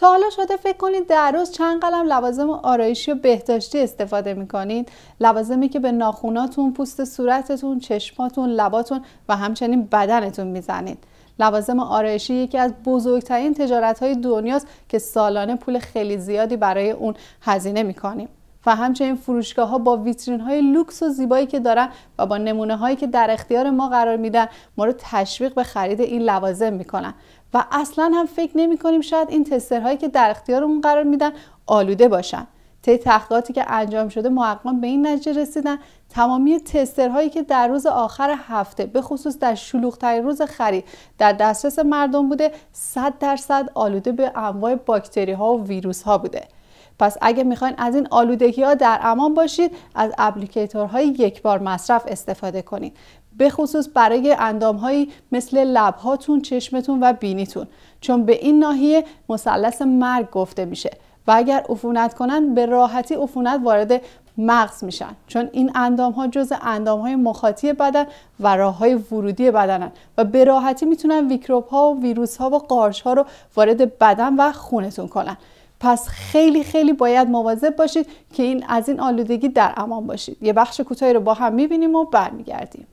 تا حالا شده فکر کنید در روز چند قلم لوازم آرایشی و بهداشتی استفاده میکنید لوازمی که به ناخوناتون پوست صورتتون چشماتون لباتون و همچنین بدنتون میزنید لوازم آرایشی یکی از بزرگترین تجارت های دنیاست که سالانه پول خیلی زیادی برای اون هزینه میکنیم و همچنین فروشگاه ها با ویترین های لوکس و زیبایی که دارن و با نمونه هایی که در اختیار ما قرار میدن ما رو تشویق به خرید این لوازم میکنن و اصلا هم فکر نمی کنیم شاید این تسترهایی که در اختیارمون قرار میدن آلوده باشن طی تحقیقاتی که انجام شده محققان به این نتیجه رسیدن تمامی تسترهایی که در روز آخر هفته به خصوص در شلوغترین روز خرید در دسترس مردم بوده 100 درصد آلوده به انواع باکتری ها و ویروس ها بوده پس اگه میخواین از این آلودگی ها در امان باشید از های یک بار مصرف استفاده کنید به خصوص برای هایی مثل لبهاتون، چشمتون و بینیتون چون به این ناحیه مثلث مرگ گفته میشه و اگر عفونت کنن به راحتی عفونت وارد مغز میشن چون این اندام ها جز اندام های مخاطی بدن و راه های ورودی بدنن و به راحتی میتونن ویکروب ها و ویروس ها و قارچ ها رو وارد بدن و خونتون کنن پس خیلی خیلی باید مواظب باشید که این از این آلودگی در امان باشید یه بخش کوتاهی رو با هم میبینیم و برمیگردیم